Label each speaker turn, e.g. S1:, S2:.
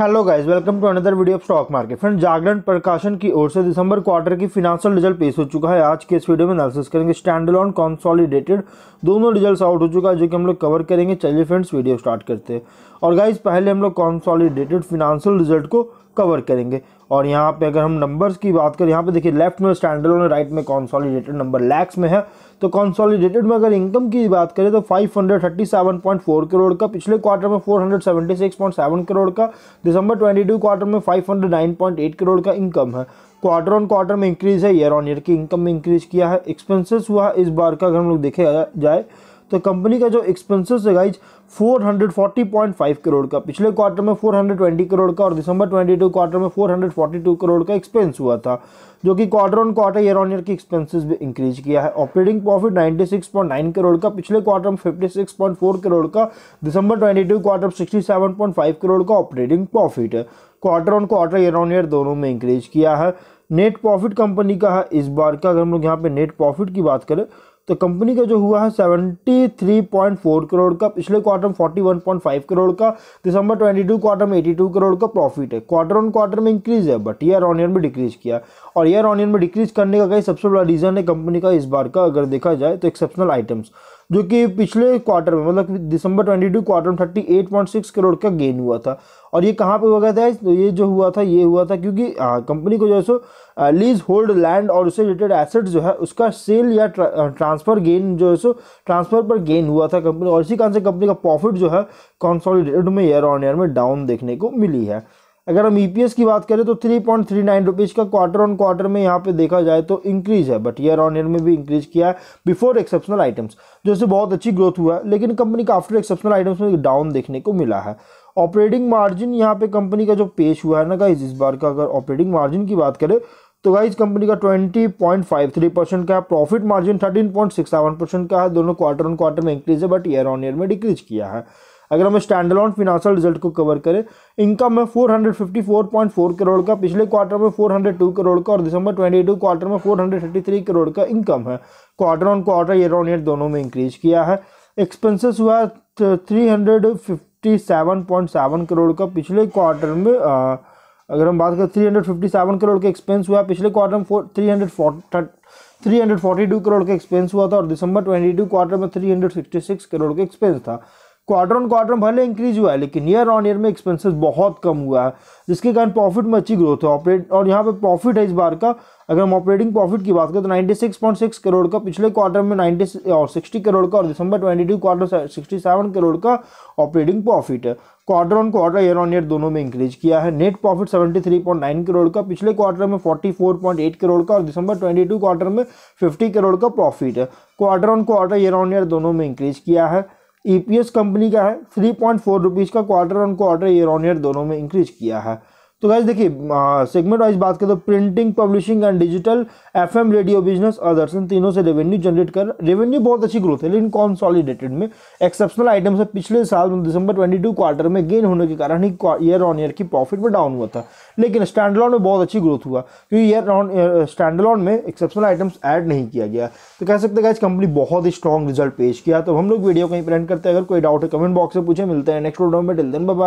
S1: hello guys welcome to another video of stock market friend Jagran Prakashan की ओर से दिसंबर क्वार्टर की फिनेंशियल रिजल्ट पेश हो चुका है आज के इस वीडियो में एनालिसिस करेंगे स्टैंड ऑन कॉन्सॉलिडेटेड दोनों रिजल्ट्स आउट हो चुका है जो कि हम लोग कवर करेंगे चलिए फ्रेंड्स वीडियो स्टार्ट करते हैं और गाइज पहले हम लोग कॉन्सॉलीडेटेड फिनंशियल रिजल्ट को कवर करेंगे और यहाँ पे अगर हम नंबर्स की बात करें यहाँ पे देखिए लेफ्ट में स्टैंडर्ड और राइट में कॉन्सॉलीडेटेड नंबर लैक्स में है तो कॉन्सॉलीडेटेड में अगर इनकम की बात करें तो 537.4 करोड़ का पिछले क्वार्टर में 476.7 करोड़ का दिसंबर 22 क्वार्टर में 509.8 करोड़ का इनकम है क्वार्टर ऑन क्वार्टर में इंक्रीज है ईयर ऑन ईयर की इनकम में इंक्रीज किया है एक्सपेंसिस हुआ इस बार का अगर हम लोग देखे जाए तो कंपनी का जो एक्सपेंसेस है गाइज 440.5 करोड़ का पिछले क्वार्टर में 420 करोड़ का और दिसंबर 22 क्वार्टर में 442 करोड़ का एक्सपेंस हुआ था जो कि quarter on quarter year on year की एक्सपेंसेस भी इंक्रीज किया है ऑपरेटिंग प्रॉफिट 96.9 करोड़ का पिछले क्वार्टर में 56.4 करोड़ का दिसंबर 22 क्वार्टर में 67.5 करोड़ का operating profit quarter on quarter year on year दोनों में इंक्रीज किया है नेट प्रॉफिट कंपनी का है इस बार का अगर हम लोग यहाँ पे नेट प्रॉफिट की बात करें तो कंपनी का जो हुआ है 73.4 करोड़ का पिछले क्वार्टर में 41.5 करोड़ का दिसंबर 22 क्वार्टर में 82 करोड़ का प्रॉफिट है क्वार्टर ऑन क्वार्टर में इंक्रीज है बट ईयर ऑन ईयर में डिक्रीज किया और ईयर ऑन ईयर में डिक्रीज करने का कहीं सबसे बड़ा रीज़न है कंपनी का इस बार का अगर देखा जाए तो एक्सेप्शनल आइटम्स जो कि पिछले क्वार्टर में मतलब दिसंबर ट्वेंटी टू क्वार्टर में thirty eight point six crore का गेन हुआ था और ये कहाँ पे हुआ था तो ये जो हुआ था ये हुआ था क्योंकि कंपनी को जो है सो लीज होल्ड लैंड और उससे रिलेटेड एसेट जो है उसका सेल या ट्रांसफर गेन जो है सो ट्रांसफर पर गेन हुआ था कंपनी और इसी कारण से कंपनी का प्रॉफिट जो है कॉन्सोलिडेटेड में ईयर ऑन ईयर में डाउन देखने को मिली है अगर हम ई e की बात करें तो three point three nine rupees का क्वार्टर ऑन क्वार्टर में यहाँ पे देखा जाए तो इंक्रीज है बट ईयर ऑन ईयर में भी इंक्रीज किया है बिफोर एक्सेप्शनल आइटम्स जो इससे बहुत अच्छी ग्रोथ हुआ है लेकिन कंपनी का आफ्टर एक्सेप्शनल आइटम्स में डाउन देखने को मिला है ऑपरेटिंग मार्जिन यहाँ पे कंपनी का जो पेश हुआ है ना गाइज इस बार का अगर ऑपरेटिंग मार्जिन की बात करें तो गाइज कंपनी का ट्वेंटी परसेंट का है प्रॉफिट मार्जिन थर्टीन परसेंट का है दोनों क्वार्टर ऑन क्वार्टर में इंक्रीज है बट ईयर ऑन ईयर में डिक्रीज किया है अगर हम स्टैंड अलॉन फिनांशियल रिजल्ट को कवर करें इनकम है 454.4 करोड़ का पिछले क्वार्टर में 402 करोड़ का और दिसंबर 22 क्वार्टर में 433 करोड़ का इनकम है quarter on quarter year on year दोनों में इंक्रीज किया है एक्सपेंसेस हुआ थ्री करोड़ का पिछले क्वार्टर में आ, अगर हम बात करें सेवन करोड़ का एक्सपेंस हुआ पिछले क्वार्टर में three three hundred forty two crore का एक्सपेंस हुआ था और दिसंबर ट्वेंटी टू क्वार्टर में three hundred sixty six crore का एक्सपेंस था क्वार्टर ऑन क्वार्टर भले इंक्रीज हुआ है लेकिन ईयर ऑन ईयर में एक्सपेंसेस बहुत कम हुआ है जिसके कारण प्रॉफिट में अच्छी ग्रोथ है ऑपरेट और यहाँ पे प्रॉफिट है इस बार का अगर हम ऑपरेटिंग प्रॉफिट की बात करें तो 96.6 करोड़ का पिछले क्वार्टर में 90 और 60 करोड़ का और दिसंबर 22 क्वार्टर सेवन करोड़ का ऑपरेटिंग प्रॉफिट है quarter on quarter year on year दोनों में इंक्रीज किया है नेट प्रॉफिट 73.9 करोड़ का पिछले क्वार्टर में 44.8 करोड़ का और दिसंबर 22 क्वार्टर में 50 करोड़ का प्रॉफिट है quarter on quarter year on year दोनों में इंक्रीज किया है ई e कंपनी का है थ्री पॉइंट फोर रुपीज़ का quarter on quarter year on year दोनों में इंक्रीज किया है तो गैस देखिए सेगमेंट वाइज बात करें तो printing publishing and digital FM radio business others इन तीनों से रेवेन्यू जनरेट कर रेवेन्यू बहुत अच्छी ग्रोथ है लेकिन कॉन्सॉलिडेटेड में एक्सेप्शनल आइटम से पिछले साल दिसंबर 22 क्वार्टर में गेन होने के कारण ही ईयर ऑन ईयर की प्रॉफिट में डाउन हुआ था लेकिन स्टैंडलॉन में बहुत अच्छी ग्रोथ हुआ क्योंकि ईयर ऑन स्टैंडलॉन में एक्सेप्शनल आइटम्स एड नहीं किया गया तो कह सकते हैं कंपनी बहुत ही स्ट्रॉन्ग रिजल्ट पेश किया तो हम लोग वीडियो कहीं प्रेंट करते हैं अगर कोई डाउट है कमेंट बॉक्स में पूछे मिलते हैं नेक्स्ट वीडियो में टिल दिन बाय